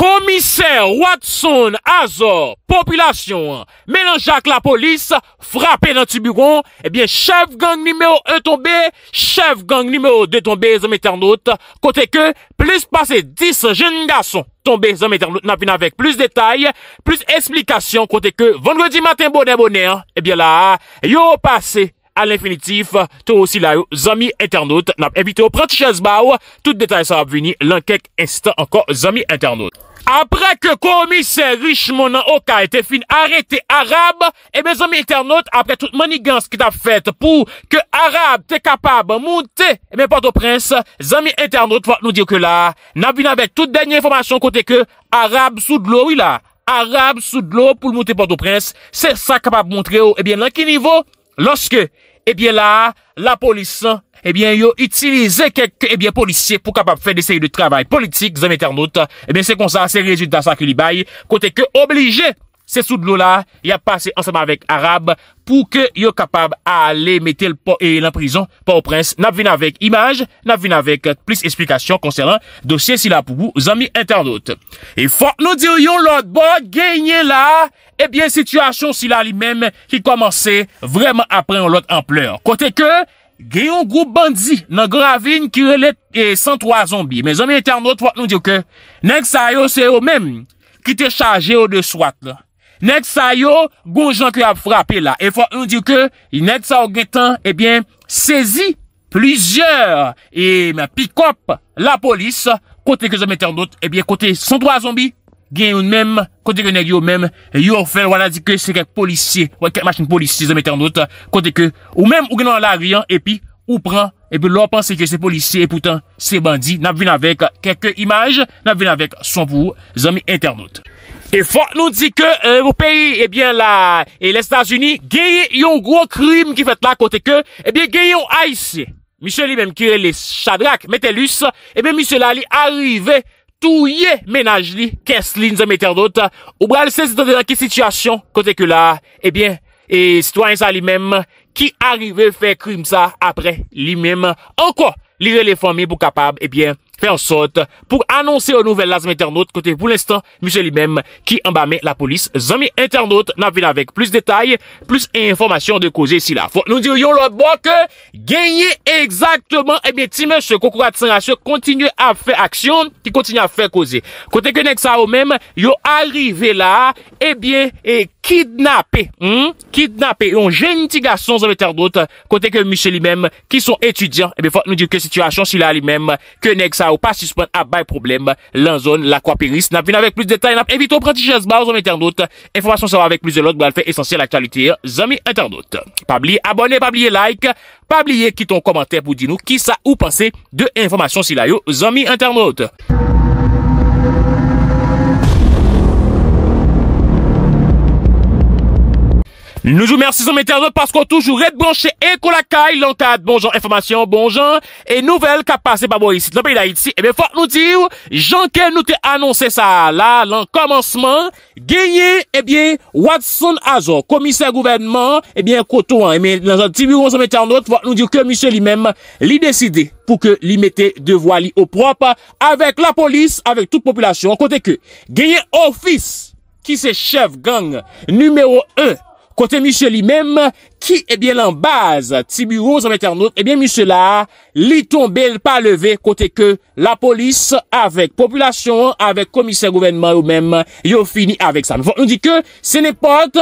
Komiser Watson Azor, populasyon, menanjak la polis, frape nan tibugon, ebyen eh chev gang nimeo e tombe, chev gang nimeo de tombe zami Eternote, kote ke plus pase 10 jen gason tombe zami Eternote, nap vina vek plus detay, plus esplikasyon, kote ke vendredi matin bonè bonè, ebyen eh la, yo pase al infinitif, tou osi la yo zami Eternote, nap evite yo pranti chezbaw, tout detay sa ap vini, lan kek instant anko zami Eternote. Apre ke komise Richemont nan Oka ete fin arrete Arab, ebe zami internet apre tout manigans ki ta fet pou ke Arab te kapab mounte me Port-au-Prince, zami internet vat nou diyo ke la, nan vin avek tout denye informasyon kote ke Arab sou dlo, oui la, Arab sou dlo pou mounte Port-au-Prince, se sa kapab mountre ou, ebyen lan ki nivou, loske, ebyen la, la polis sa. Ebyen eh yo itilize kek ke ebyen eh policye pou kapap fe de seye eh de travay politik zami internaute Ebyen se konsa se rezultat sa kilibay Kote ke oblije se sou de lo la Ya pase ansama vek Arab Pou ke yo kapap a ale metel po e la prison po ou prins Nap vina vek imaj Nap vina vek plis esplikasyon konseran Dosye si la pou pou zami internaute E fok nou diriyon lot Bo genye la Ebyen situasyon si la li mem ki komanse Vreman apren yon lot en pleur Kote ke genyon goup bandi nan gora vin kire let e 103 zombi, men zon men eten anot, fwa un diw ke, nek sa yo se yo men, ki te chaje yo de swat la, nek sa yo, goun jan ki ap frape la, e fwa un diw ke, inek sa ou gen tan, ebyen, eh sezi, plizyeur, e men pikop la polis, kote ke zon men eten anot, ebyen kote 103 zombi, gen yon menm, kote gen yon menm, yon ofer wana di ke se kek polisye, wak kek machin polisye, zanmi ternout, kote ke, ou menm ou gen an la rian, epi, ou pran, epi lor panse ke se polisye, epoutan, se bandi, nap vin avek kekke imaj, nap vin avek son pou zanmi ternout. E fok nou di ke, e, ou peye, ebyen la, e le Stasuni, gen yon gro krim ki fet la, kote ke, ebyen gen yon aise, misye li menm kiye le chadrak, metelus, ebyen misye la li arive, touye menaj li, kes lin ze metèr dote, ou bral sezitande dan ki sityasyon, kote ke la, ebyen, e sitwany sa li mem, ki arrive fe krim sa, apre li mem, an kwa, li re le fomi bou kapab, ebyen, eh Fè an sot, pou anonsè ou nouvel la zanmè internaut, kote pou l'instant, Moussè li mèm ki ambamè la polis. Zanmè internaut nan vin avèk plus detay, plus informasyon de eh eh kozè hmm? eh si la. Fòk nou diyo yo lòt bòkè, genye egzaktèman, e bè ti mè se koukou kwa tsanasyon, kontinye a fè aksyon, ki kontinye a fè kozè. Kote ke nek sa ou mèm, yo arive la, e bè, e kidnapè. Kidnapè, yon jenitiga son zanmè internaut, kote ke moussè li mèm, ki son etudyan, e bè fòk nou diyo ke situasyon Ou pas suspens ap bay problem Lanzon, l'aquapiris Nap vin avèk plus detay Nap evito prati jazba Ou zami internaut Enfomasyon sa avèk plus de lot Bo al fè esensye l'aktualite Zami internaut Pabli abonè, pabliye like Pabliye kiton komantè Pou di nou ki sa ou panse De enfomasyon silayou Zami internaut Noujou mersi sa mette anot Pasko toujou red blanche Eko lakay Lankad Bonjon Enfomasyon Bonjon E nouvel kapase Baboyisit Lampay da iti Ebe fok nou diw Jankel nou te annonse sa La lankomansman Genye Ebe Watson Azor Komise gouvernement Ebe eh koto an Ebe nan zan Timi wonsan mette anot Fok nou diw ke Mise li mem Li deside Pou ke li mette De voali Ou propa Avek la polis Avek tout popolasyon Kote ke Genye ofis Ki se chev gang Numero un Kote misye li menm ki ebyen eh lan baz, tibirouz ou meternout, ebyen eh misye la li tombe, li pa leve kote ke la polis avek, populasyon avek, komisyen gouvenman ou menm, yo fini avek sa. Vot nou di ke se ne pot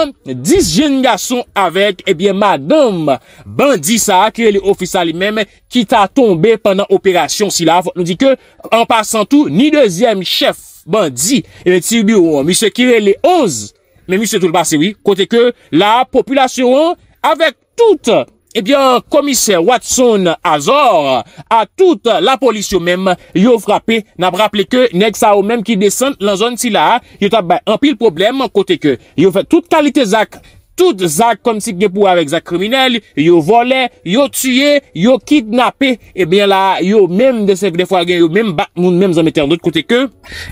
disjen gason avek, ebyen eh madame bandi sa, kire li ofisa li menm ki ta tombe pandan operasyon si la. Vot nou di ke an pasan tou, ni dezyem chef bandi, ebyen tibirouz, misye kire li oz. Mè mi se tout le basse, oui. Kote ke la populasyon, avèk tout, ebyen eh komise Watson Azor, a tout la polisyon mèm, yo frappe, nabraple ke, neg sa ou mèm ki desante lan zon si la, yo tabay, an pi l probleme, kote ke, yo fè tout kalite zak, tout zak konm si gne pou avek zak kriminelle, yo vole, yo tuye, yo kidnape, e eh bie la, yo menm de sef de fwa gen, yo menm bat moun, menm zan mette an dout kote ke,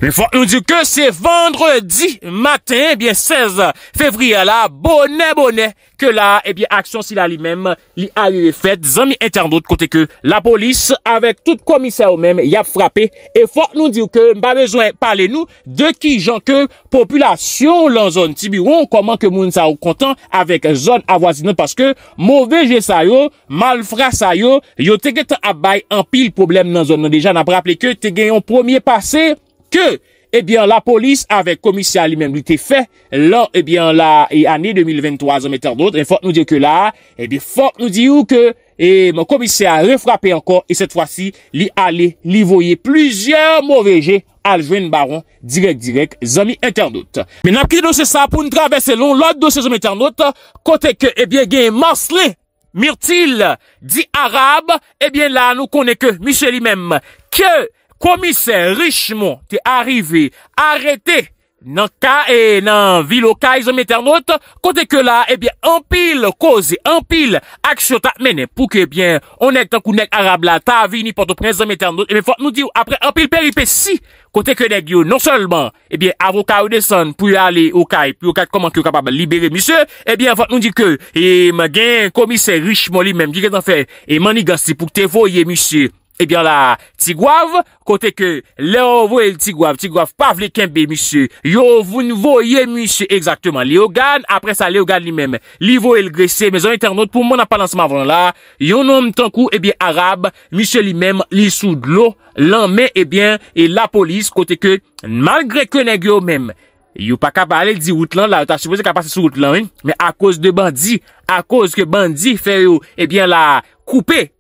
menm fwa, nou di ke, se vendredi matin, e eh bie 16 fevriye la, bone, bone, Kè eh la, e bie aksyon si la li mèm, li a yu e fèt, zan mi enternot kote kè la polis avèk tout komisè ou mèm yap frapè. E fòk nou diw kè, mba bezwen, pale nou, de ki jan kè, populasyon lan zon. Ti bi ou, koman ke moun sa ou kontan avèk zon avwazin nou, paskè, mouvè jè sa yo, malfra sa yo, yo te gen te abay an pil problem nan zon nou, deja nan praple kè, te gen yon promye pase kè. ebyen eh la polis ave komisya li men li te fe, lan ebyen la e ane 2023 zonm internot, e fok nou di yo ke la, ebyen fok nou di yo ke, e mou komisya refrape ankon, e set fwa si li ale li voye, e plujan mou veje aljwen baron, direk direk zonm internot. Men apkide dosye sa pou n travese lon, lak dosye zonm internot, kote ke ebyen eh gen masle, mirtil, di arab, ebyen eh la nou kone ke, misye li men, ke zonm, Komise Richemont te arive, arete nan ka e nan vilokay zanmeter not, kote ke la, ebyen, eh anpil koze, anpil, aksyon tatmene pou kebyen, onen tan kou nek Arab la, ta avini pato prens zanmeter not, ebyen, fote nou diyo, apre anpil peripe si, kote ke nek yo, non solman, ebyen, avokado de san pou yale okay, pou okay koman ki yo kapab libere, ebyen, eh fote nou diyo ke, e eh, mwen gen komise Richemont li men, diye ke tan fe, e mwen ni gasi pou te foye, monsi, Ebyen la, tigwav, kote ke le ovo el tigwav, tigwav pa vle kembe, misye, yo voun voye, misye, exakteman, li ogan, apre sa, li ogan li mem, li vo el grese, mezon internet, pou moun apalansman avon la, yo nom tankou, ebyen, arab, misye li mem, li sou dlo, lanme, ebyen, e la polis, kote ke, malgre konek yo mem, yo pa kabale di wout lan, la, yo ta shipose ka pase sou wout lan, men, a koz de bandi, a koz ke bandi, feyo, ebyen, la, koupe,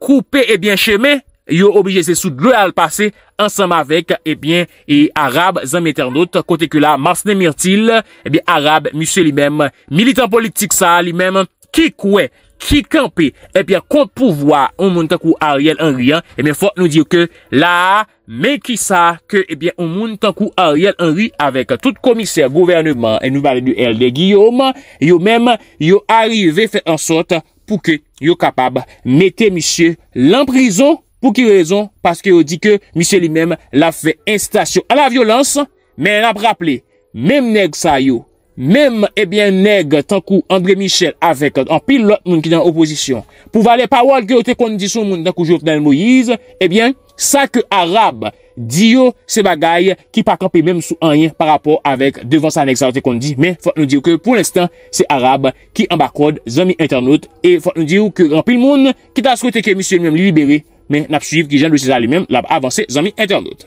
Koupe eh cheme, yo obje se sou glou al pase Ansem avek, ebyen, eh eh Arab, zanm eternot Koteke la, Marsnen Myrtil, ebyen, Arab, musye li mem Militan politik sa, li mem Ki kwe, ki kampe, ebyen, kont pouvoa On moun tankou Ariel Henry, ebyen, fwa nou diyo ke La, meki sa, ke, ebyen, on moun tankou Ariel Henry Avek, tout komise, governement, e nou bade nou el de Guillaume Yo mem, yo arrive, fe ansote pou ke yo kapab mette misye l'enprison pou ki rezon paske yo di ke misye li mem la fe incitasyon a la violans men ap rapple, men neg sa yo, men ebyen neg tankou André Michel avèk an pilot moun ki nan oposisyon pou vale pawal ki yo te kondisyon moun dan koujot nan Moïse, ebyen Sa ke Arab di yo se bagay ki pa kapi menm sou anyen pa rapor avek devan sa aneksalate kon di. Men, fok nou di yo ke pou l'instant se Arab ki ambakode zami internet. E fok nou di yo ke rampil moun ki ta souwete ke misyon menm li liberi. Men, napsuiv ki jan de se zali menm la pa avanse zami internet.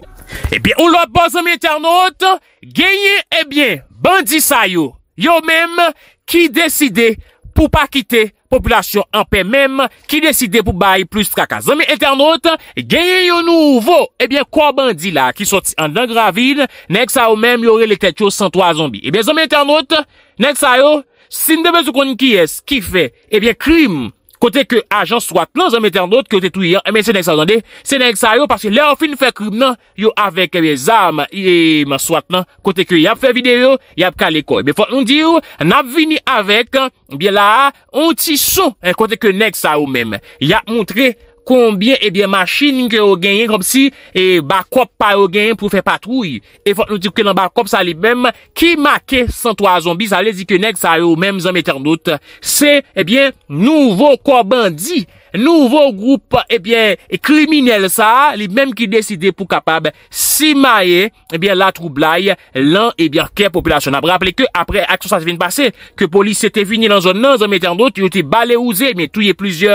E biye ou la pa zami internet, genye e eh biye bandi sa yo. Yo menm ki deside pou pa kite zami internet. Populasyon anpe mèm ki deside pou bayi plus kaka. Zome internet, genye yo nouvo, ebyen kwa bandi la ki soti an den gravide, nek sa yo mèm yore le ket yo 103 zombi. Ebyen eh zome internet, nek sa yo, sin debe sou koni ki es, ki fe, ebyen eh krim. Kote ke ajan swat lan, zan mette an not, kote tou yon. Emen, se nek sa yon, se nek sa yon, parce lè an fin fè krib nan, yon avek zan, yon e, swat lan, kote ke yon fè video, yon kalekoy. Befo, ndi yon, nap vini avek, bie la, onti sou, e, kote ke nek sa yon men, yon montre konbyen, ebyen, eh machin nke ou genyen kom si, e bakop pa ou genyen pou fe patrouy. E fote nou di kwen nan bakop, sa li bem, ki make 103 zombi, sa li di kwenek, sa li ou mem zanm eternote. Se, ebyen, eh nouvo korbandi Nouvo groupe, ebyen, eh kriminel sa, li menm ki deside pou kapab si maye, ebyen, eh la troublai lan, ebyen, eh kè populasyon. Apre apre akso sa se fin pase, ke polis se te finye nan zon nan, zon metan dot, yon te bale ouze, me touye plizye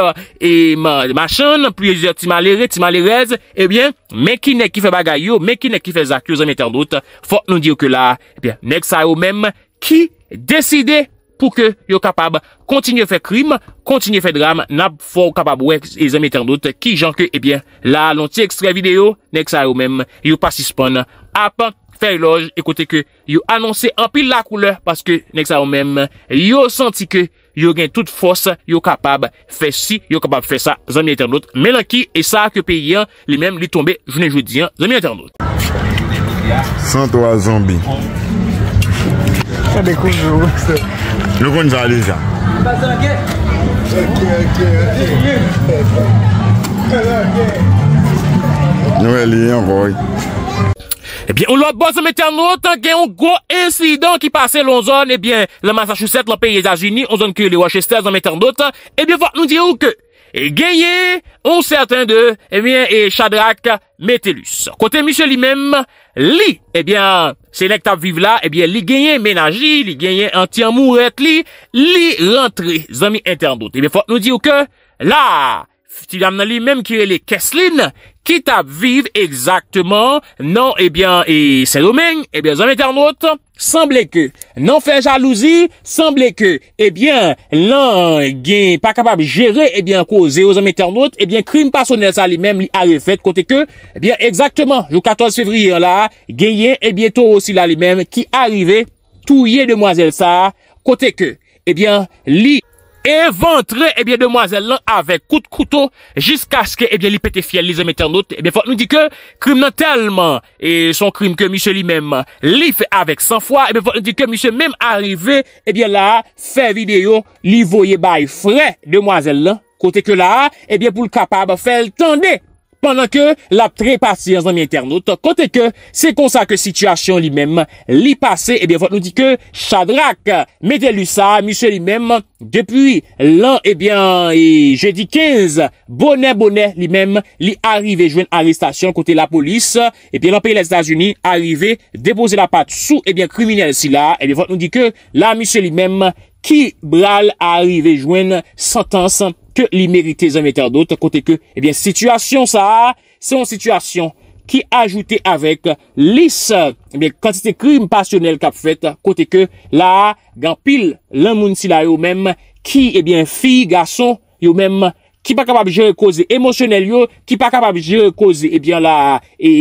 machan, plizye ti malere, ti malerez, ebyen, menkine ki fe bagay yo, menkine ki fe zakyo, zon metan dot, fok nou diyo ke la, ebyen, nek sa yo menm ki deside malere. pou ke yo kapab kontinye fè krim, kontinye fè dram, nap fò kapab wèk e zanmi internet ki jan ke, ebyen, la lonti ekstra video, nek sa yo mèm, yo pasi spon, apan, fè loj, ekote ke, yo anonsè anpil la koule paske, nek sa yo mèm, yo santi ke, yo gen tout fòs, yo kapab fè si, yo kapab fè sa, zanmi internet menan ki, e sa ke pe yon, li mèm li tombe, jounen joudiyon, zanmi internet Sa dekoum nou wak se? Nou kon zan li zan. Ba zan gen? Ok, ok, ok. Nou e li, an voy. Ebyen, ou la boz an metan nou tan gen, ou gwo insidant ki pase lon zon, ebyen, eh la Massachusetts, la Paysage Unie, on zon ki yo li Wachester, zon metan nou tan, ebyen, fwa, nou diyo ou ke... E genye ou serten de, ebyen, eh e chadrak metelus. Kote misyo li mem, li, ebyen, eh se nek tab vive la, ebyen, eh li genye menaji, li genye anti-amouret li, li rentre, zami ente an dote. Ebyen, fote nou di ou ke, la, ti dam nan li mem kire li keslin, ki tab vive, ekzaktman, non, ebyen, e se romen, ebyen, zami ente an dote, Semble ke nan fe jalouzi, semble ke, ebyen, eh lan gen pa kapab jere, ebyen, koze o zemeter not, ebyen, krim pasonel sa li men li a refet, kote ke, ebyen, eksaktman, jou 14 fevriye la, genyen, ebyen, to osi la li men ki arive, touye demwazel sa, kote ke, ebyen, li... E vantre, ebyen eh demoiselle lan, avek koute koute, jisk aske, ebyen eh li pete fiel li zemeter not, ebyen eh fote nou di ke, krim nan telman, e son krim ke misye li mem, li fe avek san fwa, ebyen fote nou di ke, misye mem arrive, ebyen la, fe video, li voye baye fre, demoiselle lan, kote ke la, ebyen pou l kapab fel tende, mandan ke la tre pati an zan mi internaute, kote ke se konsa ke situasyon li mem li pase, e eh bie vot nou di ke chadrak, mede lu sa, misye li mem, depuy lan e eh bie je di 15, bonè bonè li mem, li arrive jwen arrestasyon kote la polis, e bie lan peye la Stasiuni, arrive depose la pat sou, e eh bie kriminele si la, e bie vot nou di ke la misye li mem, ki bral arive jwen sotans ke li merite zanmeter dote, kote ke, ebyen, eh sitwasyon sa, se yon sitwasyon ki ajoute avek lis, ebyen, eh kantite krim pasyonel kap fete, kote ke, la, gampil, lan moun si la yo mem, ki, ebyen, eh fi, gason, yo mem, ki pa kapab jere koze emosyonel yo, ki pa kapab jere koze, ebyen, la, e,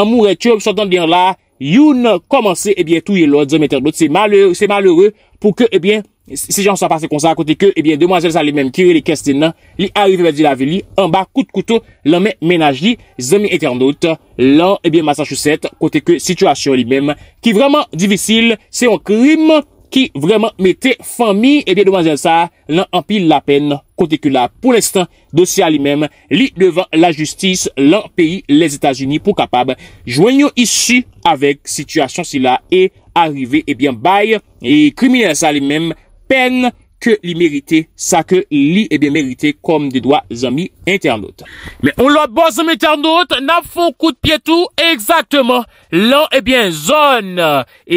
amou retyo, sotan diyan la, yon komanse, ebyen, tou yon lot zanmeter dote, se malere, se malere, pou ke, ebyen, Si jan sa pase kon sa, kote ke, ebyen, eh demanjel sa li menm kire li keste nan, li arive be di la ve li, an ba kout koutou, lan men eh menaj li, zemi eten not, lan, ebyen, masa chouset, kote ke, situasyon li menm, ki vreman divisil, se yon krim, ki vreman mette fami, ebyen, eh demanjel sa, lan empil la pen, kote ke la, pou lestan, dosya li menm, li devan la justis, lan peyi les Etats-Unis pou kapab, joanyo issu avek situasyon si la, e, arive, ebyen, bay, e, krimine sa li menm, pen ke li merite sa ke li ebe merite kom de doa zami internaute. Me ou la bo zami internaute, nan fon kout pietou, egzaktman, lan ebyen eh zon,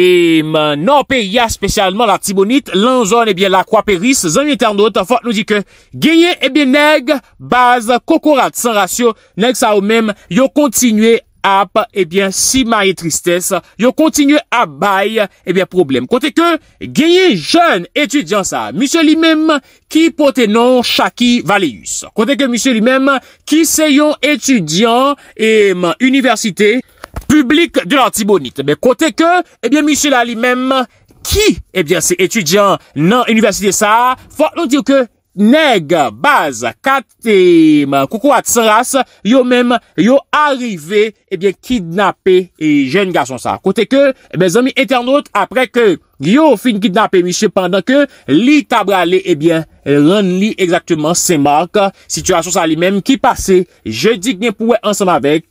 eman nan pe ya spesyalman la tibonit, lan zon ebyen la kwa peris, zami internaute, fote nou di ke, genye ebyen eh neg, baz, kokorat, san rasyo, neg sa ou mem, yo kontinue, ap, ebyen, eh si maye tristesse, yo kontinye abay, ebyen, eh probleme. Kote ke, genye jen etudyan sa, misye li mem, ki pote nan Chaki Valeus. Kote ke, misye li mem, ki seyon etudyan em, eh, universite publik de l'Antibonite. Kote ke, ebyen, misye la li mem, ki, ebyen, se etudyan nan universite sa, fwa, non diyo ke, Neg, baz, katim, koukou at sras, yo mèm, yo arive, ebyen, eh kidnapè, e eh, jen ga son sa. Kote ke, ebyen, eh zami internaut, apre ke, yo fin kidnapè, misye, pandan ke, li tabralè, ebyen, ren li, ekzaktèman, se mark, sityasyon sa li mèm, ki pase, je dik, gen pouwe, ansan avèk,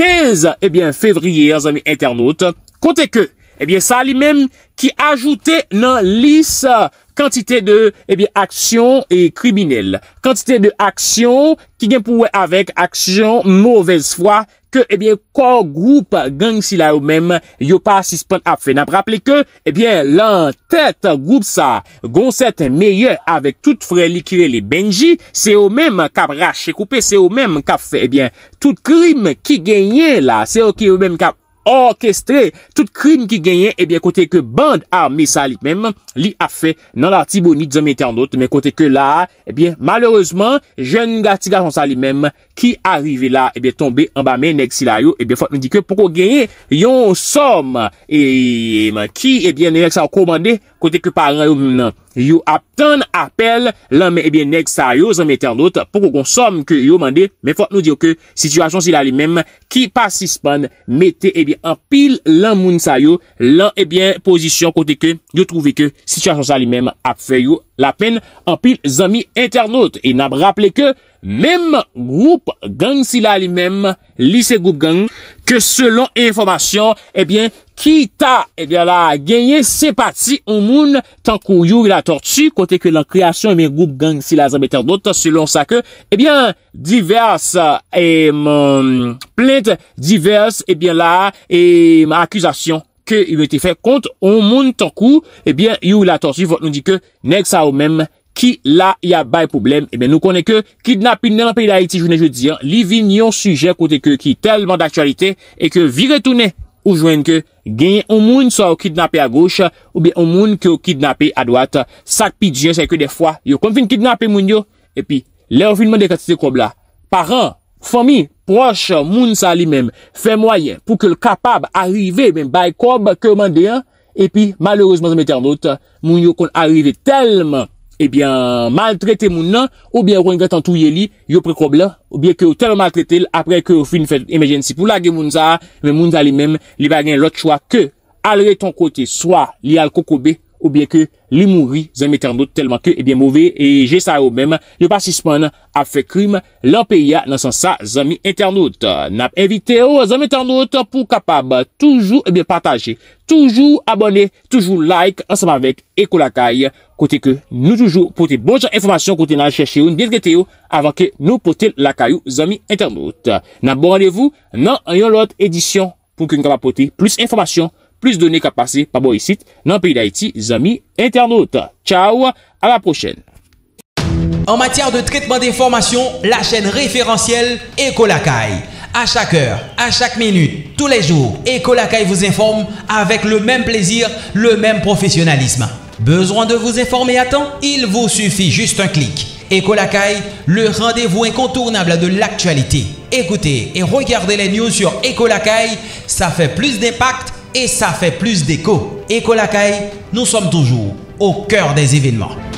kez, ebyen, fevriye, zami internaut, kote ke, ebyen, sa li mèm, ki ajoute nan lis, sa, Kantite de, ebyen, eh aksyon e kriminelle. Kantite de aksyon ki gen pouwe avek aksyon mouvez fwa, ke, ebyen, eh kwa group gen si la ou mem, yo pa sispon apfe. Na praple ke, ebyen, eh lan tet group sa gon set meye avik tout fre likire li benji, se ou mem kap rache koupe, se ou mem kap fe, ebyen, tout krim ki genye la, se ou ki ou mem kap. Orkestre, tout krim ki genyen eh Ebyen kote ke band arme sa li mem Li a fe nan la tibouni Dizan meten anot, men kote ke la Ebyen malerouzman, jen nga tiga Son sa li mem Ki arive la ebe eh tombe an ba men neg si la yo ebe eh fote nou di ke poko genye yon som e man ki ebe eh neg sa o komande kote ke paran yo moun nan. Yo ap ton apel lan men ebe neg sa yo zanmete an dot poko konsom ke yo mande men fote nou di yo ke situasyon si la li men ki pasispan mette ebe an pil lan moun sa yo lan ebe posisyon kote ke yo trouve ke situasyon sa li men apfe yo. la pen an pil zami internaute. E nan rappele ke, mem group gang sila li mem, lise group gang, ke selon informasyon, e bien, ki ta, e bien la, genye sepati ou moun, tankou yu la tortu, kote ke lan kreasyon, e eh men group gang sila zami internaute, selon sa ke, e bien, divers, e, mm, plente divers, e bien la, e, akusasyon. ke yon ete fe kont o moun tankou, ebyen, yon ou la torsivot nou di ke, nek sa ou mem, ki la yabay poublem, ebyen, nou konen ke, kidnapin nen anpe la iti jounen joudiyan, li vin yon sujen kote ke, ki telman d'aktualite, e ke viretounen ou jounen ke, genye o moun sa ou kidnapin a goche, ou be o moun ki ou kidnapin a doate, sak pi diyan se ke defwa, yo kon fin kidnapin moun yo, e pi, le ou fin moun de katite koubla, paran, Fomi, proche, moun sa li men, fe mwayen pou ke l kapab arive, men, bay kob, keman deyan, epi, malerouzman zanmete anot, moun yo kon arive telman, ebyen, eh maltrete moun nan, oubyen, wengat an tou ye li, yo pre kob la, oubyen, ke ou telman maltrete, apre ke ou fin fèd, emegensi pou la gen moun sa, men, moun sa li men, li bagen lot chwa, ke, alre ton kote, soa, li al koko be, Ou bien ke li mouri zanmi eh internaute Telman ke e bien mouve E jesa ou men Yo pa sisman a fe krim Lanpe ya nan san sa zanmi internaute Nap evite yo zanmi internaute Pou kapab toujou e bien pataje Toujou abone Toujou like Ansama vek ekou lakay Kote ke nou toujou pote bonjan informasyon Kote nan cheshe ou Nbiet gete yo Avan ke nou pote lakay ou zanmi internaute Nap bo radevou Nan ayon lot edisyon Pou ke nou kapab pote plus informasyon plus de données qu'à passer par bon ici dans le pays d'Haïti, amis internautes. Ciao, à la prochaine. En matière de traitement d'informations, la chaîne référentielle Ecolacay. À chaque heure, à chaque minute, tous les jours, Ecolacay vous informe avec le même plaisir, le même professionnalisme. Besoin de vous informer à temps Il vous suffit juste un clic. Ecolacay, le rendez-vous incontournable de l'actualité. Écoutez et regardez les news sur Ecolacay, ça fait plus d'impact et ça fait plus d'écho. Écho nous sommes toujours au cœur des événements.